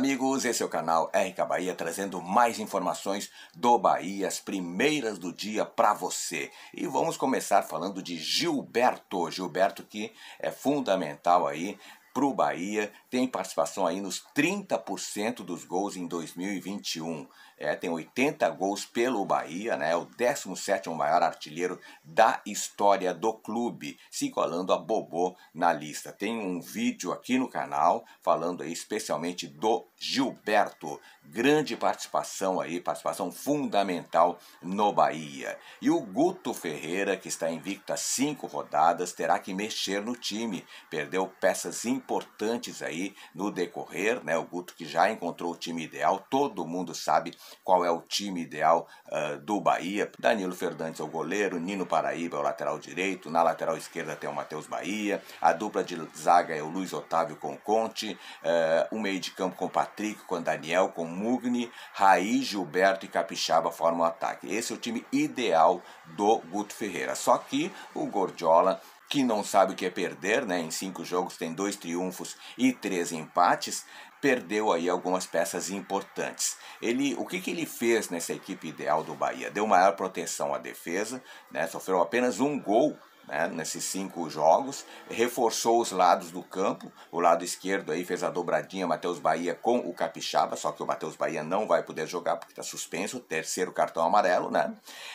amigos, esse é o canal RK Bahia trazendo mais informações do Bahia, as primeiras do dia para você. E vamos começar falando de Gilberto, Gilberto que é fundamental aí para o Bahia, tem participação aí nos 30% dos gols em 2021 é, tem 80 gols pelo Bahia, né? O 17 maior artilheiro da história do clube, se colando a Bobô na lista. Tem um vídeo aqui no canal falando aí especialmente do Gilberto. Grande participação aí, participação fundamental no Bahia. E o Guto Ferreira, que está invicto a cinco rodadas, terá que mexer no time. Perdeu peças importantes aí no decorrer, né? O Guto que já encontrou o time ideal, todo mundo sabe qual é o time ideal uh, do Bahia. Danilo Fernandes é o goleiro, Nino Paraíba é o lateral direito, na lateral esquerda tem o Matheus Bahia, a dupla de zaga é o Luiz Otávio com Conte, uh, o meio de campo com Patrick, com Daniel, com Mugni, Raí, Gilberto e Capixaba formam o ataque. Esse é o time ideal do Guto Ferreira. Só que o Gordiola que não sabe o que é perder, né? Em cinco jogos tem dois triunfos e três empates, perdeu aí algumas peças importantes. Ele, o que, que ele fez nessa equipe ideal do Bahia? Deu maior proteção à defesa, né? sofreu apenas um gol né, nesses cinco jogos, reforçou os lados do campo, o lado esquerdo aí fez a dobradinha Matheus Bahia com o Capixaba, só que o Matheus Bahia não vai poder jogar porque está suspenso, terceiro cartão amarelo, né?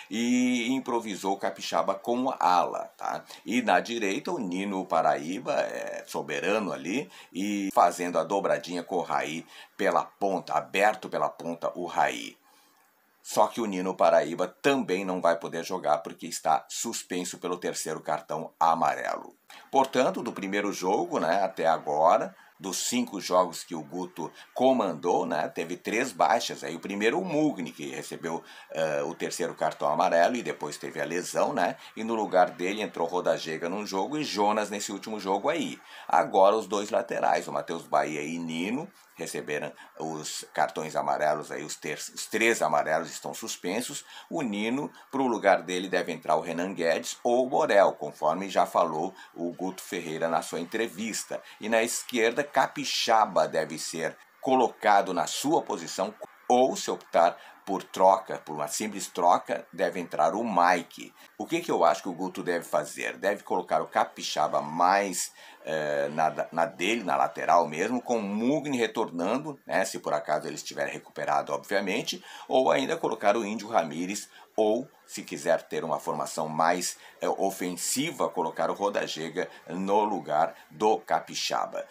E improvisou o Capixaba com a ala, tá? E na direita o Nino Paraíba, é, soberano ali, e fazendo a dobradinha com o Raí pela ponta, aberto pela ponta o Raí. Só que o Nino Paraíba também não vai poder jogar porque está suspenso pelo terceiro cartão amarelo. Portanto, do primeiro jogo né, até agora, dos cinco jogos que o Guto comandou, né, teve três baixas. Aí o primeiro o Mugni, que recebeu uh, o terceiro cartão amarelo e depois teve a lesão, né? E no lugar dele entrou Rodajega num jogo e Jonas nesse último jogo aí. Agora os dois laterais, o Matheus Bahia e Nino, receberam os cartões amarelos, aí os, os três amarelos estão suspensos. O Nino, para o lugar dele, deve entrar o Renan Guedes ou o Borel, conforme já falou o Guto Ferreira na sua entrevista. E na esquerda, Capixaba deve ser colocado na sua posição ou se optar por troca, por uma simples troca, deve entrar o Mike. O que, que eu acho que o Guto deve fazer? Deve colocar o Capixaba mais eh, na, na dele, na lateral mesmo, com o Mugni retornando, né, se por acaso ele estiver recuperado, obviamente, ou ainda colocar o Índio Ramírez ou se quiser ter uma formação mais eh, ofensiva, colocar o Rodajega no lugar do Capixaba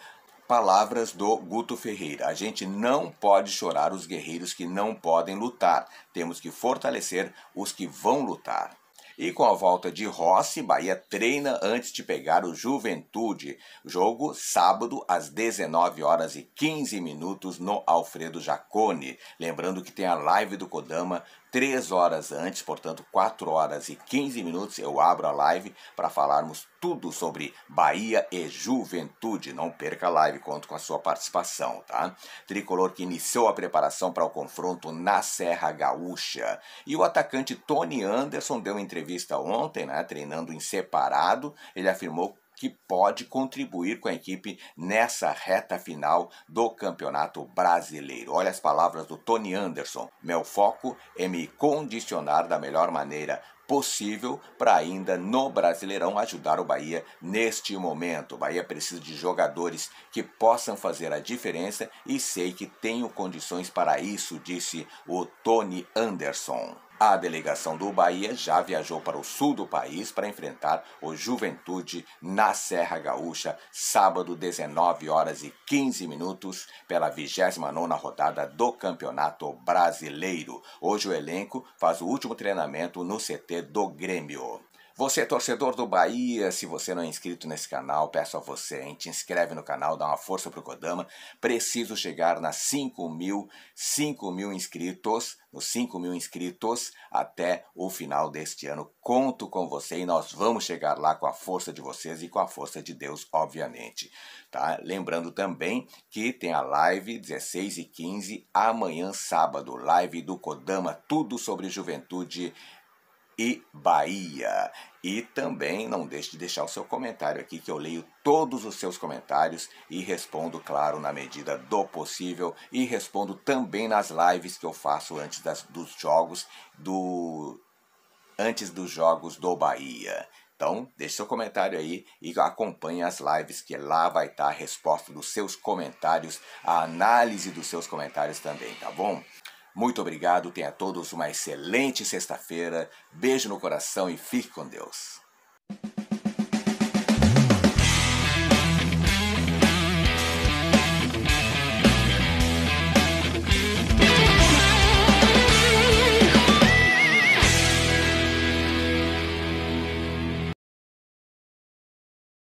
palavras do Guto Ferreira. A gente não pode chorar os guerreiros que não podem lutar. Temos que fortalecer os que vão lutar. E com a volta de Rossi, Bahia treina antes de pegar o Juventude. Jogo sábado às 19 horas e 15 minutos no Alfredo Jacone. Lembrando que tem a live do Kodama 3 horas antes, portanto 4 horas e 15 minutos eu abro a live para falarmos tudo sobre Bahia e Juventude. Não perca a live, conto com a sua participação, tá? Tricolor que iniciou a preparação para o confronto na Serra Gaúcha. E o atacante Tony Anderson deu entrevista ontem, né, treinando em separado. Ele afirmou que pode contribuir com a equipe nessa reta final do Campeonato Brasileiro. Olha as palavras do Tony Anderson. Meu foco é me condicionar da melhor maneira possível para ainda no Brasileirão ajudar o Bahia neste momento. O Bahia precisa de jogadores que possam fazer a diferença e sei que tenho condições para isso, disse o Tony Anderson. A delegação do Bahia já viajou para o sul do país para enfrentar o Juventude na Serra Gaúcha, sábado 19 horas e 15 minutos, pela 29 rodada do Campeonato Brasileiro. Hoje o elenco faz o último treinamento no CT do Grêmio. Você é torcedor do Bahia, se você não é inscrito nesse canal, peço a você, hein? Te inscreve no canal, dá uma força pro Kodama. Preciso chegar nas 5 mil, 5 mil inscritos, nos 5 mil inscritos até o final deste ano. Conto com você e nós vamos chegar lá com a força de vocês e com a força de Deus, obviamente. Tá? Lembrando também que tem a live 16 e 15 amanhã, sábado, live do Kodama, tudo sobre juventude e Bahia. E também não deixe de deixar o seu comentário aqui, que eu leio todos os seus comentários e respondo, claro, na medida do possível. E respondo também nas lives que eu faço antes das, dos jogos do. Antes dos jogos do Bahia. Então, deixe seu comentário aí e acompanhe as lives, que lá vai estar a resposta dos seus comentários, a análise dos seus comentários também, tá bom? Muito obrigado, tenha todos uma excelente sexta-feira. Beijo no coração e fique com Deus.